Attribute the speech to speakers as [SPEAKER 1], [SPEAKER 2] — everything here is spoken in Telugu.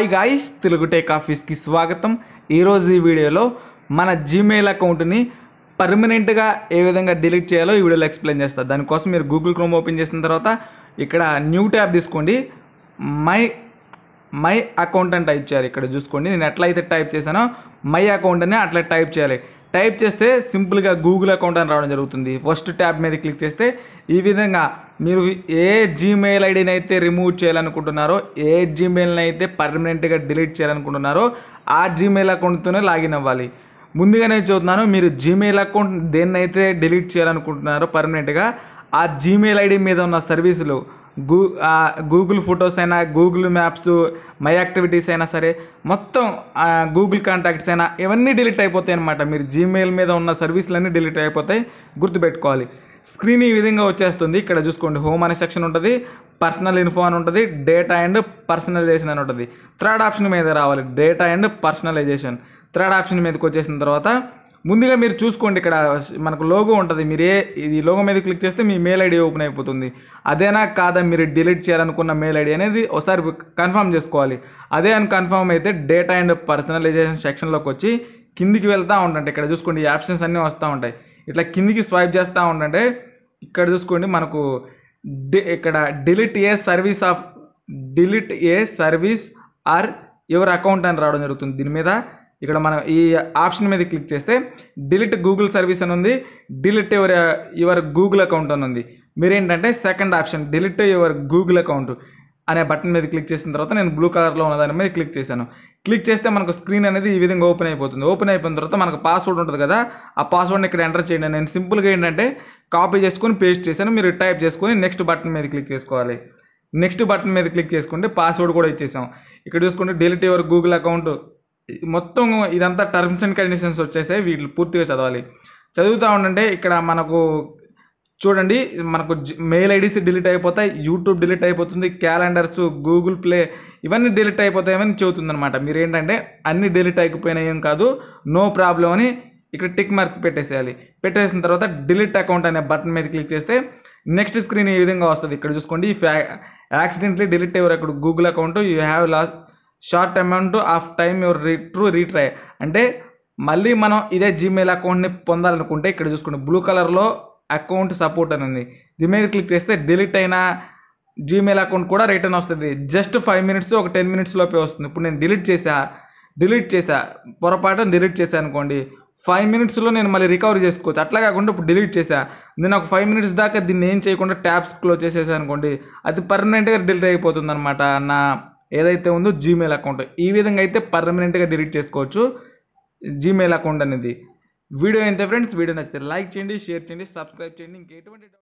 [SPEAKER 1] హాయ్ గాయస్ తెలుగు టేక్ ఆఫీస్కి స్వాగతం ఈరోజు ఈ వీడియోలో మన జీమెయిల్ అకౌంట్ని పర్మనెంట్గా ఏ విధంగా డిలీట్ చేయాలో ఈ వీడియోలో ఎక్స్ప్లెయిన్ చేస్తాను దానికోసం మీరు గూగుల్ క్రోమ్ ఓపెన్ చేసిన తర్వాత ఇక్కడ న్యూ ట్యాబ్ తీసుకోండి మై మై అకౌంట్ అని టైప్ చేయాలి ఇక్కడ చూసుకోండి నేను ఎట్లయితే టైప్ చేశానో మై అకౌంట్ అని అట్లా టైప్ చేయాలి టైప్ చేస్తే సింపుల్గా గూగుల్ అకౌంట్ అని రావడం జరుగుతుంది ఫస్ట్ ట్యాబ్ మీద క్లిక్ చేస్తే ఈ విధంగా మీరు ఏ జీమెయిల్ ఐడిని అయితే రిమూవ్ చేయాలనుకుంటున్నారో ఏ జీమెయిల్ని అయితే పర్మనెంట్గా డిలీట్ చేయాలనుకుంటున్నారో ఆ జీమెయిల్ అకౌంట్తోనే లాగిన్ అవ్వాలి ముందుగానే చూస్తున్నాను మీరు జీమెయిల్ అకౌంట్ దేన్నైతే డిలీట్ చేయాలనుకుంటున్నారో పర్మనెంట్గా ఆ జీమెయిల్ ఐడి మీద ఉన్న సర్వీసులు గూ గూగుల్ ఫొటోస్ అయినా గూగుల్ మ్యాప్స్ మై యాక్టివిటీస్ అయినా సరే మొత్తం గూగుల్ కాంటాక్ట్స్ అయినా ఇవన్నీ డిలీట్ అయిపోతాయి అనమాట మీరు జీమెయిల్ మీద ఉన్న సర్వీసులన్నీ డిలీట్ అయిపోతాయి గుర్తుపెట్టుకోవాలి స్క్రీన్ ఈ విధంగా వచ్చేస్తుంది ఇక్కడ చూసుకోండి హోమ్ అనే సెక్షన్ ఉంటుంది పర్సనల్ ఇన్ఫో అని ఉంటుంది డేటా అండ్ పర్సనలైజేషన్ అని ఉంటుంది థర్డ్ ఆప్షన్ మీద రావాలి data and personalization third option మీదకి వచ్చేసిన తర్వాత ముందుగా మీరు చూసుకోండి ఇక్కడ మనకు లోగో ఉంటుంది మీరు ఏ ఇది లోగో మీద క్లిక్ చేస్తే మీ మెయిల్ ఐడి ఓపెన్ అయిపోతుంది అదేనా కాదా మీరు డిలీట్ చేయాలనుకున్న మెయిల్ ఐడి అనేది ఒకసారి కన్ఫర్మ్ చేసుకోవాలి అదే అని కన్ఫర్మ్ అయితే డేటా అండ్ పర్సనలైజేషన్ సెక్షన్లోకి వచ్చి కిందికి వెళ్తూ ఉండండి ఇక్కడ చూసుకోండి ఈ ఆప్షన్స్ అన్నీ వస్తూ ఉంటాయి ఇట్లా కిందికి స్వైప్ చేస్తూ ఉండండి ఇక్కడ చూసుకోండి మనకు ఇక్కడ delete a service of delete a service or ఎవరి అకౌంట్ అని రావడం జరుగుతుంది దీని మీద ఇక్కడ మనం ఈ ఆప్షన్ మీద క్లిక్ చేస్తే డిలీట్ గూగుల్ సర్వీస్ అని ఉంది delete your your Google account అని ఉంది మీరేంటంటే second option delete your Google account అనే బటన్ మీద క్లిక్ చేసిన తర్వాత నేను బ్లూ కలర్లో ఉన్న దాని మీద క్లిక్ చేశాను క్లిక్ చేస్తే మనకు స్క్రీన్ అనేది ఈ విధంగా ఓపెన్ అయిపోతుంది ఓపెన్ అయిపోయిన తర్వాత మనకు పాస్వర్డ్ ఉంటుంది కదా ఆ పాస్వర్డ్ని ఇక్కడ ఎంటర్ చేయండి నేను సింపుల్గా ఏంటంటే కాపీ చేసుకొని పేస్ట్ చేశాను మీరు టైప్ చేసుకొని నెక్స్ట్ బటన్ మీద క్లిక్ చేసుకోవాలి నెక్స్ట్ బటన్ మీద క్లిక్ చేసుకుంటే పాస్వర్డ్ కూడా ఇచ్చేసాం ఇక్కడ చూసుకుంటే డిలిట్ యువర్ గూగుల్ అకౌంట్ మొత్తం ఇదంతా టర్మ్స్ అండ్ కండిషన్స్ వచ్చేసాయి వీళ్ళు పూర్తిగా చదవాలి చదువుతూ ఉండంటే ఇక్కడ మనకు చూడండి మనకు మెయిల్ ఐడీస్ డిలీట్ అయిపోతాయి యూట్యూబ్ డిలీట్ అయిపోతుంది క్యాలెండర్స్ గూగుల్ ప్లే ఇవన్నీ డిలీట్ అయిపోతాయని చెబుతుంది అనమాట మీరు ఏంటంటే అన్నీ డిలీట్ అయిపోయినాయేం కాదు నో ప్రాబ్లం అని ఇక్కడ టిక్ మార్క్స్ పెట్టేసేయాలి పెట్టేసిన తర్వాత డిలీట్ అకౌంట్ అనే బటన్ మీద క్లిక్ చేస్తే నెక్స్ట్ స్క్రీన్ ఈ విధంగా వస్తుంది ఇక్కడ చూసుకోండి ఫ్యా యాక్సిడెంట్లీ డిలీట్ అయ్యారు అక్కడ Google account you have lost short amount of time your రీ ట్రూ రీట్రై అంటే మళ్ళీ మనం ఇదే జీమెయిల్ అకౌంట్ని పొందాలనుకుంటే ఇక్కడ చూసుకోండి బ్లూ కలర్లో అకౌంట్ సపోర్ట్ అని ఉంది దీని మీద క్లిక్ చేస్తే డిలీట్ అయిన జీమెయిల్ అకౌంట్ కూడా రిటర్న్ వస్తుంది జస్ట్ ఫైవ్ మినిట్స్ ఒక టెన్ మినిట్స్ లోపే వస్తుంది ఇప్పుడు నేను డిలీట్ చేసా డిలీట్ చేసా పొరపాటున డిలీట్ చేశాను అనుకోండి ఫైవ్ మినిట్స్లో నేను మళ్ళీ రికవరీ చేసుకోవచ్చు అట్లా కాకుండా ఇప్పుడు డిలీట్ చేశా నేను ఒక ఫైవ్ మినిట్స్ దాకా దీన్ని ఏం చేయకుండా ట్యాబ్స్ క్లోజ్ చేసేసాను అనుకోండి అది పర్మనెంట్గా డిలీట్ అయిపోతుంది అనమాట నా ఏదైతే ఉందో జీమెయిల్ అకౌంట్ ఈ విధంగా అయితే పర్మనెంట్గా డిలీట్ చేసుకోవచ్చు జీమెయిల్ అకౌంట్ అనేది వీడియో అయితే ఫ్రెండ్స్ వీడియో నచ్చితే లైక్ చేయండి షేర్ చేయండి సబ్స్క్రైబ్ చేయండి ఇంకెటువంటి